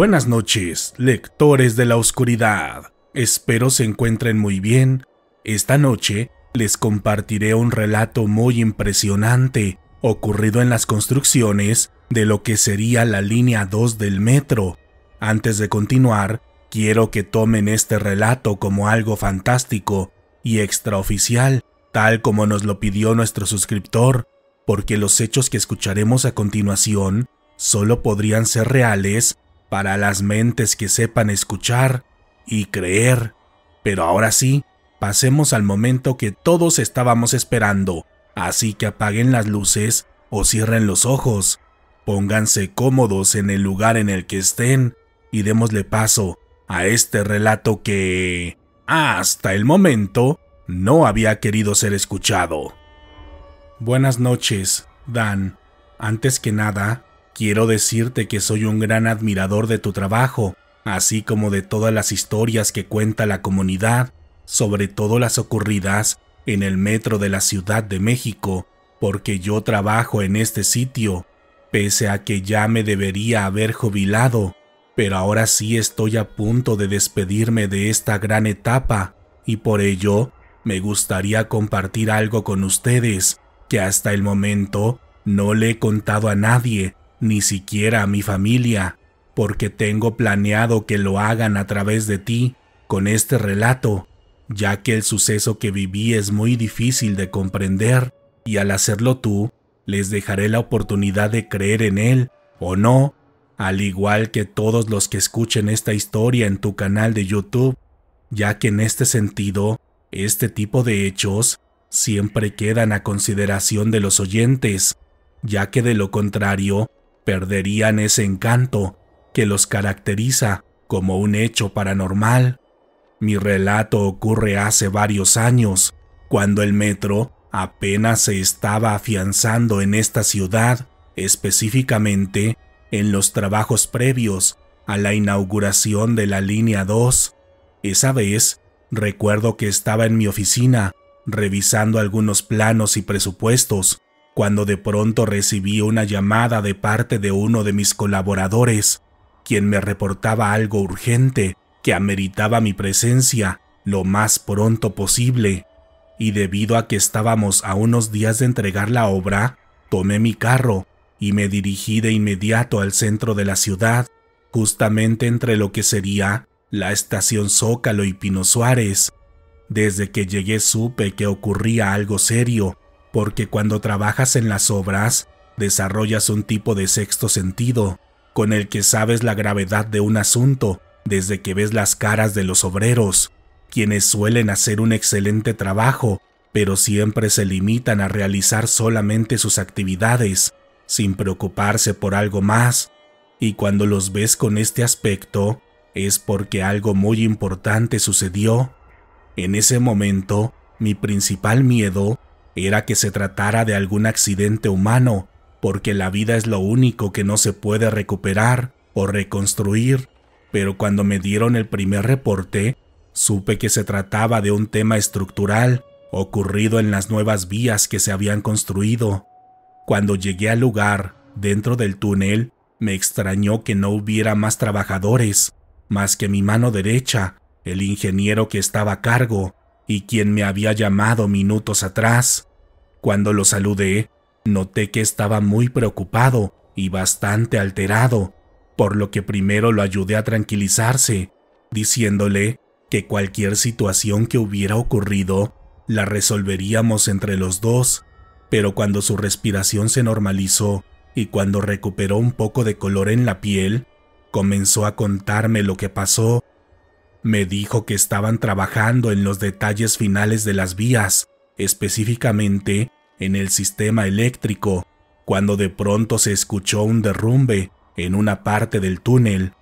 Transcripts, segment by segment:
buenas noches, lectores de la oscuridad. Espero se encuentren muy bien. Esta noche les compartiré un relato muy impresionante ocurrido en las construcciones de lo que sería la línea 2 del metro. Antes de continuar, quiero que tomen este relato como algo fantástico y extraoficial, tal como nos lo pidió nuestro suscriptor, porque los hechos que escucharemos a continuación solo podrían ser reales para las mentes que sepan escuchar y creer. Pero ahora sí, pasemos al momento que todos estábamos esperando, así que apaguen las luces o cierren los ojos, pónganse cómodos en el lugar en el que estén y démosle paso a este relato que, hasta el momento, no había querido ser escuchado. Buenas noches, Dan. Antes que nada, Quiero decirte que soy un gran admirador de tu trabajo, así como de todas las historias que cuenta la comunidad, sobre todo las ocurridas en el metro de la Ciudad de México, porque yo trabajo en este sitio, pese a que ya me debería haber jubilado, pero ahora sí estoy a punto de despedirme de esta gran etapa, y por ello me gustaría compartir algo con ustedes que hasta el momento no le he contado a nadie ni siquiera a mi familia, porque tengo planeado que lo hagan a través de ti con este relato, ya que el suceso que viví es muy difícil de comprender, y al hacerlo tú, les dejaré la oportunidad de creer en él o no, al igual que todos los que escuchen esta historia en tu canal de YouTube, ya que en este sentido, este tipo de hechos siempre quedan a consideración de los oyentes, ya que de lo contrario, perderían ese encanto que los caracteriza como un hecho paranormal. Mi relato ocurre hace varios años, cuando el metro apenas se estaba afianzando en esta ciudad, específicamente en los trabajos previos a la inauguración de la línea 2. Esa vez, recuerdo que estaba en mi oficina revisando algunos planos y presupuestos cuando de pronto recibí una llamada de parte de uno de mis colaboradores, quien me reportaba algo urgente que ameritaba mi presencia lo más pronto posible, y debido a que estábamos a unos días de entregar la obra, tomé mi carro y me dirigí de inmediato al centro de la ciudad, justamente entre lo que sería la estación Zócalo y Pino Suárez. Desde que llegué supe que ocurría algo serio porque cuando trabajas en las obras, desarrollas un tipo de sexto sentido, con el que sabes la gravedad de un asunto desde que ves las caras de los obreros, quienes suelen hacer un excelente trabajo, pero siempre se limitan a realizar solamente sus actividades, sin preocuparse por algo más, y cuando los ves con este aspecto, es porque algo muy importante sucedió. En ese momento, mi principal miedo era que se tratara de algún accidente humano, porque la vida es lo único que no se puede recuperar o reconstruir, pero cuando me dieron el primer reporte, supe que se trataba de un tema estructural ocurrido en las nuevas vías que se habían construido. Cuando llegué al lugar, dentro del túnel, me extrañó que no hubiera más trabajadores, más que mi mano derecha, el ingeniero que estaba a cargo, y quien me había llamado minutos atrás. Cuando lo saludé, noté que estaba muy preocupado y bastante alterado, por lo que primero lo ayudé a tranquilizarse, diciéndole que cualquier situación que hubiera ocurrido la resolveríamos entre los dos, pero cuando su respiración se normalizó y cuando recuperó un poco de color en la piel, comenzó a contarme lo que pasó me dijo que estaban trabajando en los detalles finales de las vías, específicamente en el sistema eléctrico, cuando de pronto se escuchó un derrumbe en una parte del túnel.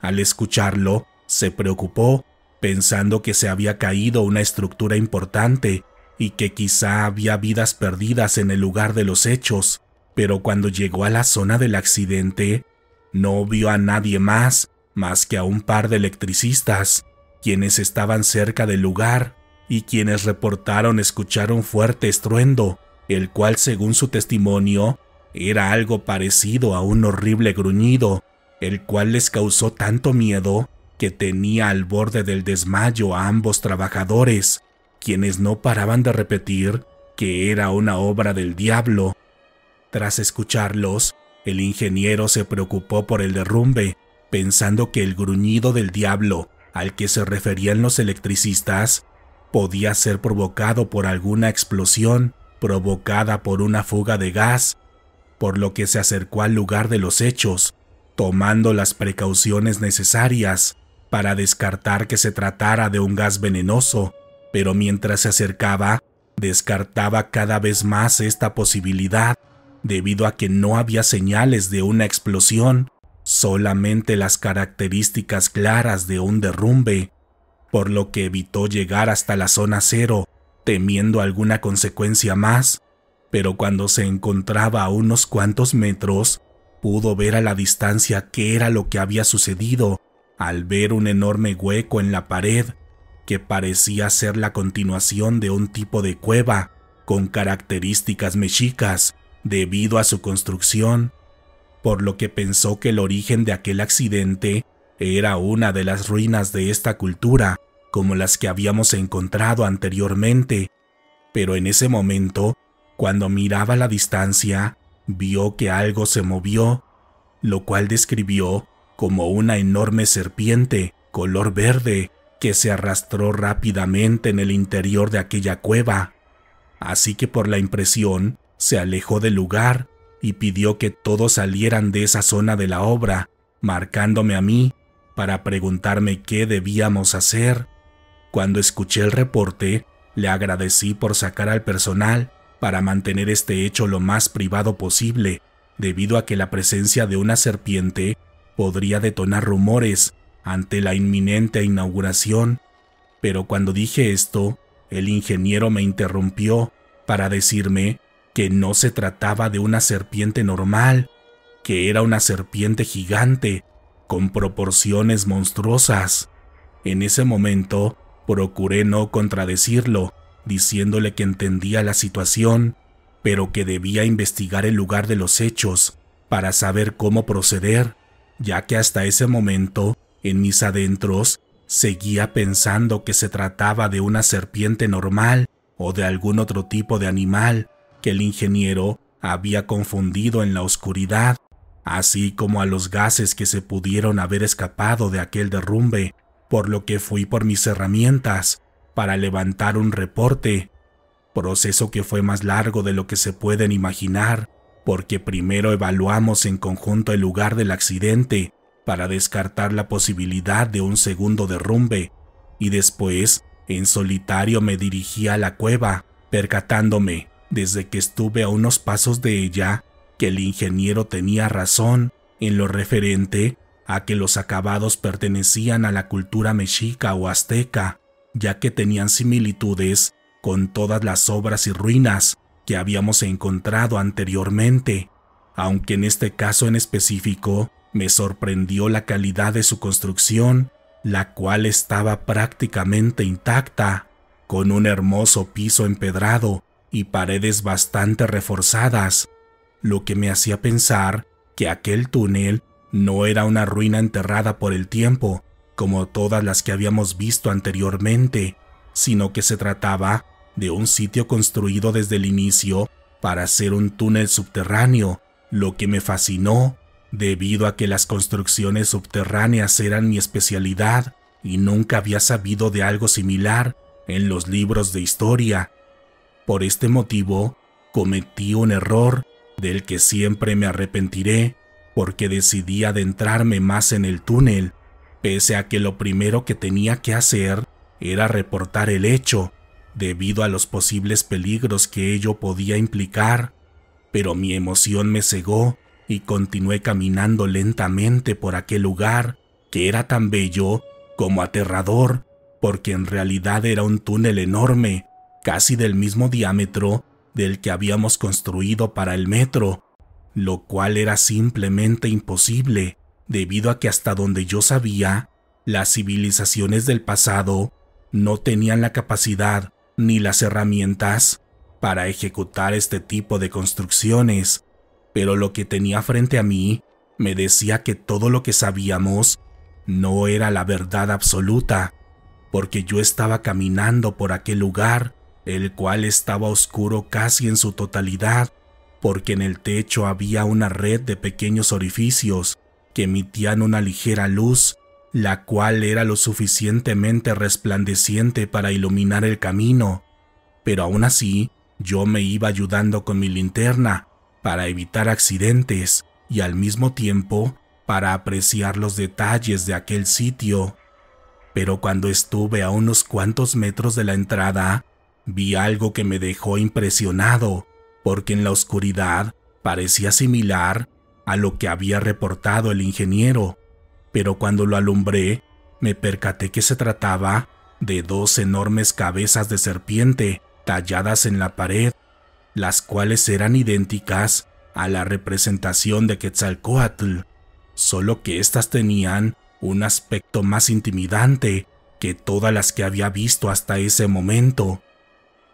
Al escucharlo, se preocupó, pensando que se había caído una estructura importante y que quizá había vidas perdidas en el lugar de los hechos, pero cuando llegó a la zona del accidente, no vio a nadie más más que a un par de electricistas, quienes estaban cerca del lugar y quienes reportaron escuchar un fuerte estruendo, el cual según su testimonio era algo parecido a un horrible gruñido, el cual les causó tanto miedo que tenía al borde del desmayo a ambos trabajadores, quienes no paraban de repetir que era una obra del diablo. Tras escucharlos, el ingeniero se preocupó por el derrumbe pensando que el gruñido del diablo al que se referían los electricistas podía ser provocado por alguna explosión provocada por una fuga de gas, por lo que se acercó al lugar de los hechos, tomando las precauciones necesarias para descartar que se tratara de un gas venenoso, pero mientras se acercaba, descartaba cada vez más esta posibilidad, debido a que no había señales de una explosión solamente las características claras de un derrumbe, por lo que evitó llegar hasta la zona cero, temiendo alguna consecuencia más, pero cuando se encontraba a unos cuantos metros, pudo ver a la distancia qué era lo que había sucedido al ver un enorme hueco en la pared que parecía ser la continuación de un tipo de cueva con características mexicas debido a su construcción por lo que pensó que el origen de aquel accidente era una de las ruinas de esta cultura, como las que habíamos encontrado anteriormente. Pero en ese momento, cuando miraba la distancia, vio que algo se movió, lo cual describió como una enorme serpiente, color verde, que se arrastró rápidamente en el interior de aquella cueva. Así que por la impresión, se alejó del lugar y pidió que todos salieran de esa zona de la obra, marcándome a mí para preguntarme qué debíamos hacer. Cuando escuché el reporte, le agradecí por sacar al personal para mantener este hecho lo más privado posible, debido a que la presencia de una serpiente podría detonar rumores ante la inminente inauguración. Pero cuando dije esto, el ingeniero me interrumpió para decirme que no se trataba de una serpiente normal, que era una serpiente gigante, con proporciones monstruosas. En ese momento, procuré no contradecirlo, diciéndole que entendía la situación, pero que debía investigar el lugar de los hechos para saber cómo proceder, ya que hasta ese momento, en mis adentros, seguía pensando que se trataba de una serpiente normal o de algún otro tipo de animal que el ingeniero había confundido en la oscuridad, así como a los gases que se pudieron haber escapado de aquel derrumbe, por lo que fui por mis herramientas para levantar un reporte, proceso que fue más largo de lo que se pueden imaginar, porque primero evaluamos en conjunto el lugar del accidente para descartar la posibilidad de un segundo derrumbe, y después, en solitario me dirigí a la cueva, percatándome desde que estuve a unos pasos de ella que el ingeniero tenía razón en lo referente a que los acabados pertenecían a la cultura mexica o azteca, ya que tenían similitudes con todas las obras y ruinas que habíamos encontrado anteriormente, aunque en este caso en específico me sorprendió la calidad de su construcción, la cual estaba prácticamente intacta, con un hermoso piso empedrado y paredes bastante reforzadas, lo que me hacía pensar que aquel túnel no era una ruina enterrada por el tiempo, como todas las que habíamos visto anteriormente, sino que se trataba de un sitio construido desde el inicio para ser un túnel subterráneo, lo que me fascinó, debido a que las construcciones subterráneas eran mi especialidad y nunca había sabido de algo similar en los libros de historia por este motivo, cometí un error del que siempre me arrepentiré porque decidí adentrarme más en el túnel, pese a que lo primero que tenía que hacer era reportar el hecho, debido a los posibles peligros que ello podía implicar, pero mi emoción me cegó y continué caminando lentamente por aquel lugar que era tan bello como aterrador, porque en realidad era un túnel enorme casi del mismo diámetro del que habíamos construido para el metro, lo cual era simplemente imposible, debido a que hasta donde yo sabía, las civilizaciones del pasado no tenían la capacidad ni las herramientas para ejecutar este tipo de construcciones, pero lo que tenía frente a mí me decía que todo lo que sabíamos no era la verdad absoluta, porque yo estaba caminando por aquel lugar el cual estaba oscuro casi en su totalidad, porque en el techo había una red de pequeños orificios que emitían una ligera luz, la cual era lo suficientemente resplandeciente para iluminar el camino, pero aún así yo me iba ayudando con mi linterna para evitar accidentes y al mismo tiempo para apreciar los detalles de aquel sitio. Pero cuando estuve a unos cuantos metros de la entrada, vi algo que me dejó impresionado, porque en la oscuridad parecía similar a lo que había reportado el ingeniero, pero cuando lo alumbré me percaté que se trataba de dos enormes cabezas de serpiente talladas en la pared, las cuales eran idénticas a la representación de Quetzalcoatl, solo que éstas tenían un aspecto más intimidante que todas las que había visto hasta ese momento.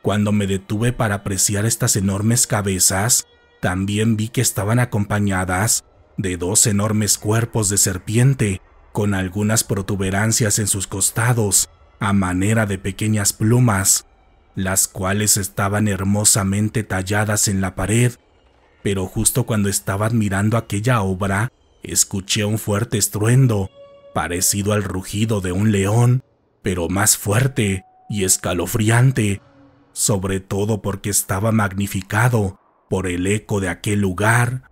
Cuando me detuve para apreciar estas enormes cabezas, también vi que estaban acompañadas de dos enormes cuerpos de serpiente, con algunas protuberancias en sus costados, a manera de pequeñas plumas, las cuales estaban hermosamente talladas en la pared, pero justo cuando estaba admirando aquella obra, escuché un fuerte estruendo, parecido al rugido de un león, pero más fuerte y escalofriante, sobre todo porque estaba magnificado por el eco de aquel lugar.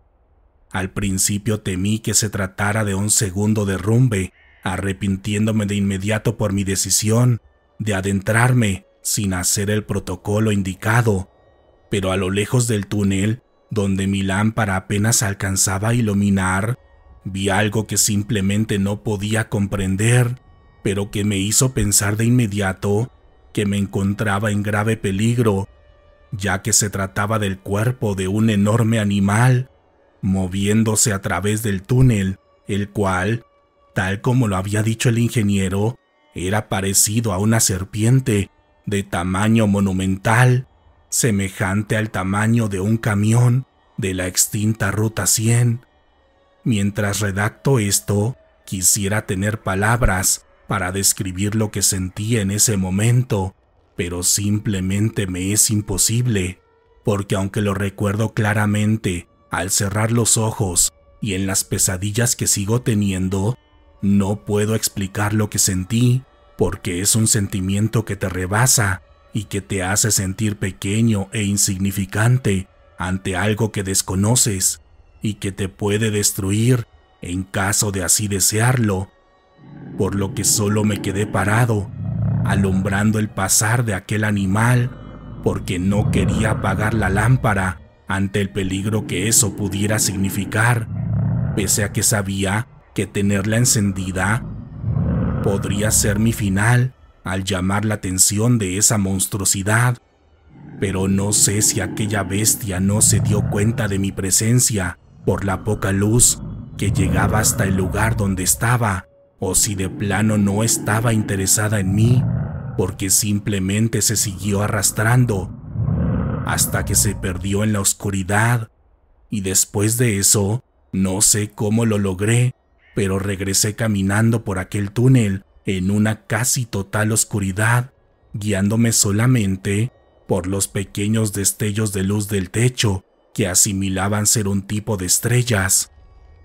Al principio temí que se tratara de un segundo derrumbe, arrepintiéndome de inmediato por mi decisión de adentrarme sin hacer el protocolo indicado, pero a lo lejos del túnel, donde mi lámpara apenas alcanzaba a iluminar, vi algo que simplemente no podía comprender, pero que me hizo pensar de inmediato que me encontraba en grave peligro, ya que se trataba del cuerpo de un enorme animal, moviéndose a través del túnel, el cual, tal como lo había dicho el ingeniero, era parecido a una serpiente de tamaño monumental, semejante al tamaño de un camión de la extinta Ruta 100. Mientras redacto esto, quisiera tener palabras para describir lo que sentí en ese momento, pero simplemente me es imposible, porque aunque lo recuerdo claramente, al cerrar los ojos y en las pesadillas que sigo teniendo, no puedo explicar lo que sentí, porque es un sentimiento que te rebasa y que te hace sentir pequeño e insignificante ante algo que desconoces y que te puede destruir en caso de así desearlo por lo que solo me quedé parado, alumbrando el pasar de aquel animal, porque no quería apagar la lámpara ante el peligro que eso pudiera significar, pese a que sabía que tenerla encendida podría ser mi final al llamar la atención de esa monstruosidad. Pero no sé si aquella bestia no se dio cuenta de mi presencia por la poca luz que llegaba hasta el lugar donde estaba o si de plano no estaba interesada en mí porque simplemente se siguió arrastrando hasta que se perdió en la oscuridad y después de eso no sé cómo lo logré, pero regresé caminando por aquel túnel en una casi total oscuridad, guiándome solamente por los pequeños destellos de luz del techo que asimilaban ser un tipo de estrellas.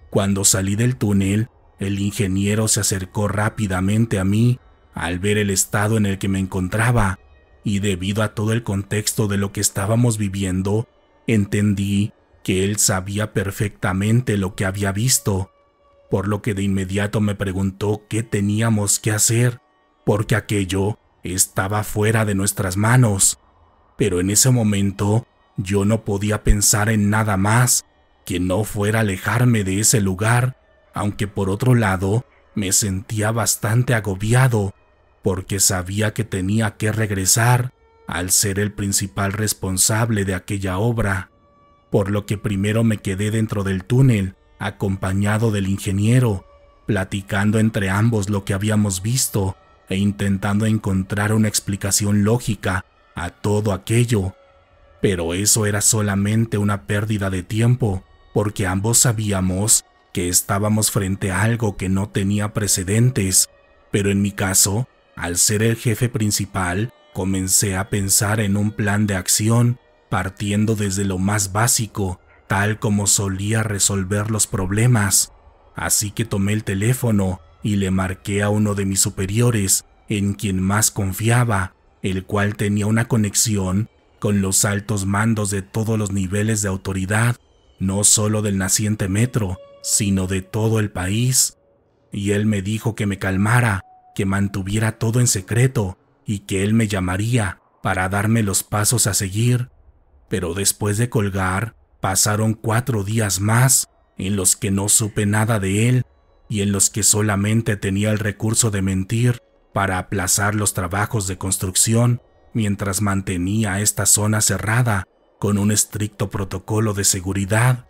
Cuando salí del túnel, el ingeniero se acercó rápidamente a mí al ver el estado en el que me encontraba, y debido a todo el contexto de lo que estábamos viviendo, entendí que él sabía perfectamente lo que había visto, por lo que de inmediato me preguntó qué teníamos que hacer, porque aquello estaba fuera de nuestras manos. Pero en ese momento yo no podía pensar en nada más que no fuera alejarme de ese lugar aunque por otro lado me sentía bastante agobiado porque sabía que tenía que regresar al ser el principal responsable de aquella obra, por lo que primero me quedé dentro del túnel acompañado del ingeniero, platicando entre ambos lo que habíamos visto e intentando encontrar una explicación lógica a todo aquello. Pero eso era solamente una pérdida de tiempo, porque ambos sabíamos que estábamos frente a algo que no tenía precedentes, pero en mi caso, al ser el jefe principal, comencé a pensar en un plan de acción, partiendo desde lo más básico, tal como solía resolver los problemas. Así que tomé el teléfono y le marqué a uno de mis superiores, en quien más confiaba, el cual tenía una conexión con los altos mandos de todos los niveles de autoridad, no solo del naciente metro, sino de todo el país, y él me dijo que me calmara, que mantuviera todo en secreto, y que él me llamaría para darme los pasos a seguir. Pero después de colgar, pasaron cuatro días más en los que no supe nada de él y en los que solamente tenía el recurso de mentir para aplazar los trabajos de construcción mientras mantenía esta zona cerrada con un estricto protocolo de seguridad.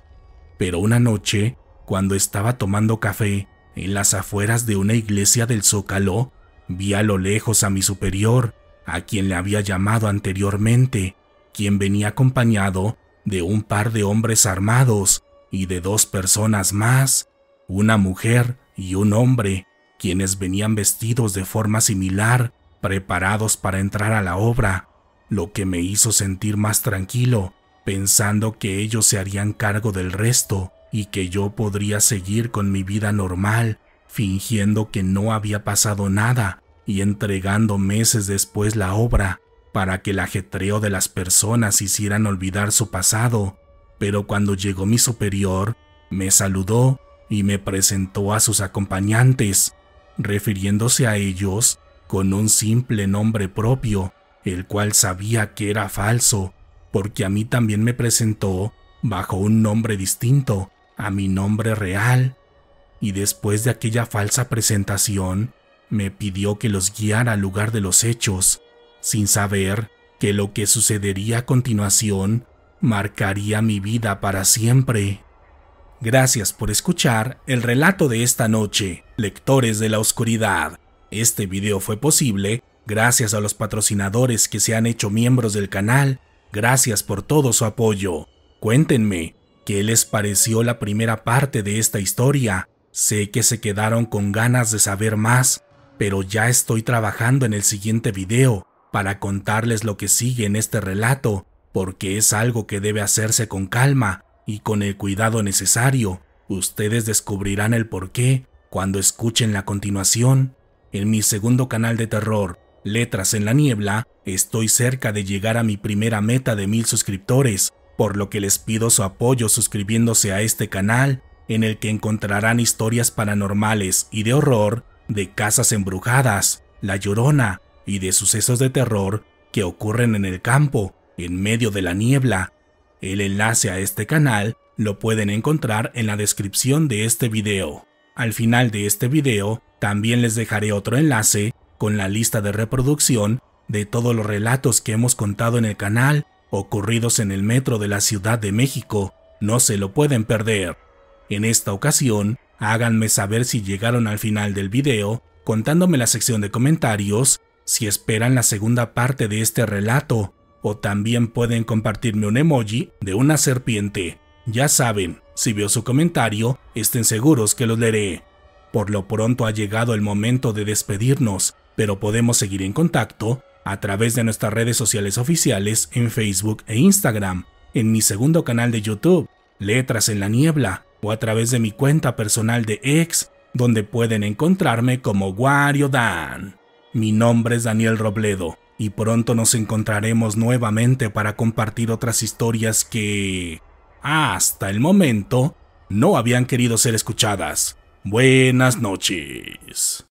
Pero una noche cuando estaba tomando café en las afueras de una iglesia del Zócalo, vi a lo lejos a mi superior, a quien le había llamado anteriormente, quien venía acompañado de un par de hombres armados y de dos personas más, una mujer y un hombre, quienes venían vestidos de forma similar, preparados para entrar a la obra, lo que me hizo sentir más tranquilo, pensando que ellos se harían cargo del resto y que yo podría seguir con mi vida normal, fingiendo que no había pasado nada y entregando meses después la obra para que el ajetreo de las personas hicieran olvidar su pasado, pero cuando llegó mi superior, me saludó y me presentó a sus acompañantes, refiriéndose a ellos con un simple nombre propio, el cual sabía que era falso, porque a mí también me presentó bajo un nombre distinto, a mi nombre real, y después de aquella falsa presentación, me pidió que los guiara al lugar de los hechos, sin saber que lo que sucedería a continuación marcaría mi vida para siempre. Gracias por escuchar el relato de esta noche, lectores de la oscuridad. Este video fue posible gracias a los patrocinadores que se han hecho miembros del canal. Gracias por todo su apoyo. Cuéntenme, ¿Qué les pareció la primera parte de esta historia? Sé que se quedaron con ganas de saber más, pero ya estoy trabajando en el siguiente video para contarles lo que sigue en este relato, porque es algo que debe hacerse con calma y con el cuidado necesario. Ustedes descubrirán el porqué cuando escuchen la continuación. En mi segundo canal de terror, Letras en la Niebla, estoy cerca de llegar a mi primera meta de mil suscriptores, por lo que les pido su apoyo suscribiéndose a este canal, en el que encontrarán historias paranormales y de horror de casas embrujadas, la llorona y de sucesos de terror que ocurren en el campo, en medio de la niebla. El enlace a este canal lo pueden encontrar en la descripción de este video. Al final de este video también les dejaré otro enlace con la lista de reproducción de todos los relatos que hemos contado en el canal ocurridos en el metro de la Ciudad de México, no se lo pueden perder. En esta ocasión, háganme saber si llegaron al final del video, contándome la sección de comentarios, si esperan la segunda parte de este relato, o también pueden compartirme un emoji de una serpiente. Ya saben, si veo su comentario, estén seguros que los leeré. Por lo pronto ha llegado el momento de despedirnos, pero podemos seguir en contacto a través de nuestras redes sociales oficiales en Facebook e Instagram, en mi segundo canal de YouTube, Letras en la Niebla, o a través de mi cuenta personal de X, donde pueden encontrarme como Wario Dan. Mi nombre es Daniel Robledo, y pronto nos encontraremos nuevamente para compartir otras historias que... hasta el momento no habían querido ser escuchadas. Buenas noches.